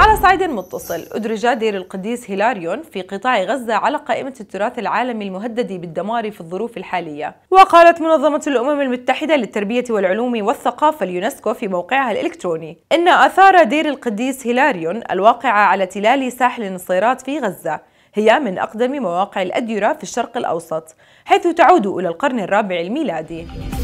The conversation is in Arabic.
على صعيد متصل أدرج دير القديس هيلاريون في قطاع غزة على قائمة التراث العالمي المهدد بالدمار في الظروف الحالية وقالت منظمة الأمم المتحدة للتربية والعلوم والثقافة اليونسكو في موقعها الإلكتروني إن آثار دير القديس هيلاريون الواقعة على تلال ساحل النصيرات في غزة هي من أقدم مواقع الأديرة في الشرق الأوسط حيث تعود إلى القرن الرابع الميلادي